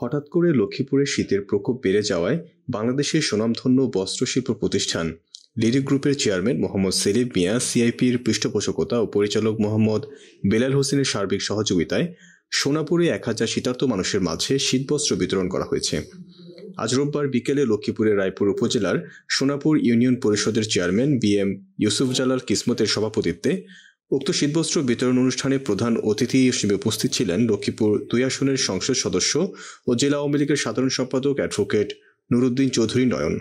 হঠাৎ করে লক্ষ্মীপুরে শীতের প্রকোপ বেড়ে যাওয়ায় বাংলাদেশের সুনামধন্য বস্ত্রশিল্প প্রতিষ্ঠান লিডি গ্রুপের চেয়ারম্যান মোহাম্মদ সেলিম মিয়া সিআইপির পৃষ্ঠপোষকতা ও পরিচালক মোহাম্মদ বেলাল হোসেনের সার্বিক সহযোগিতায় সোনাপুরে এক হাজার শীতার্থ মানুষের মাঝে শীতবস্ত্র বিতরণ করা হয়েছে আজ রোববার বিকেলে লক্ষ্মীপুরের রায়পুর উপজেলার সোনাপুর ইউনিয়ন পরিষদের chairman B M Yusuf Jalal কিসমতের সভাপতিত্বে উক্ত শীতবস্ত্র বিতরণ অনুষ্ঠানে প্রধান অতিথি হিসেবে উপস্থিত ছিলেন লক্ষ্মীপুর দুই আসনের সংসদ সদস্য ও জেলা আওয়ামী লীগের সাধারণ সম্পাদক অ্যাডভোকেট নুরুদ্দিন চৌধুরী নয়ন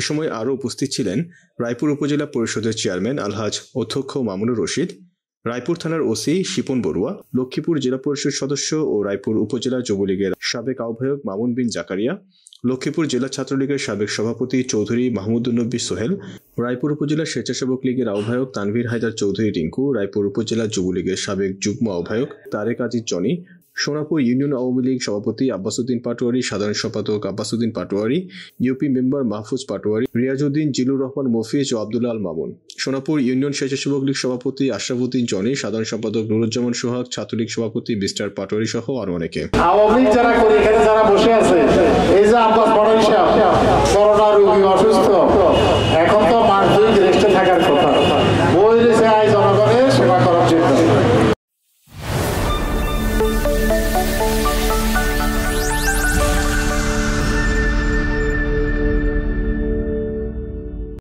এ সময় আরও উপস্থিত ছিলেন রায়পুর উপজেলা পরিষদের চেয়ারম্যান আলহাজ অধ্যক্ষ মামুনুর রশিদ রায়পুর থানার ওসি শিপন বড়ুয়া লক্ষ্মীপুর জেলা পরিষদ সদস্য ও রায়পুর উপজেলা যুবলীগের সাবেক আহ্বায়ক মামুন বিন জাকারিয়া লক্ষ্মীপুর জেলা ছাত্রলীগের সাবেক সভাপতি চৌধুরী মাহমুদুন্নবী সোহেল রায়পুর উপজেলা স্বেচ্ছাসেবক লীগের আহ্বায়ক তানভীর হায়দার চৌধুরী রিঙ্কু রায়পুর উপজেলা যুবলীগের সাবেক যুগ্ম আহ্বায়ক তারেক আজিজ জনি সোনাপুর ইউনিয়ন আওয়ামী লীগ সভাপতি আব্বাসুদ্দিন পাটোয়ারি সাধারণ সম্পাদক আব্বাসুদ্দিন পাটোয়ারি ইউপি মেম্বার মাহফুজ পাটোয়ারি রিয়াজউদ্দিন জিলুর রহমান মফিজ ও আবদুল্লা আল মামুন সোনাপুর ইউনিয়ন স্বেচ্ছাসেবক লীগ সভাপতি আশরাফুদ্দিন জনি সাধারণ সম্পাদক নুরুজ্জামান সোহাগ ছাত্রলীগ সভাপতি মিস্টার পাটোয়ারি সহ আরো অনেকে আওয়ামী যারা করে এখানে যারা বসে আছে এই যে আব্বাস পাটোয়ারি সাহেব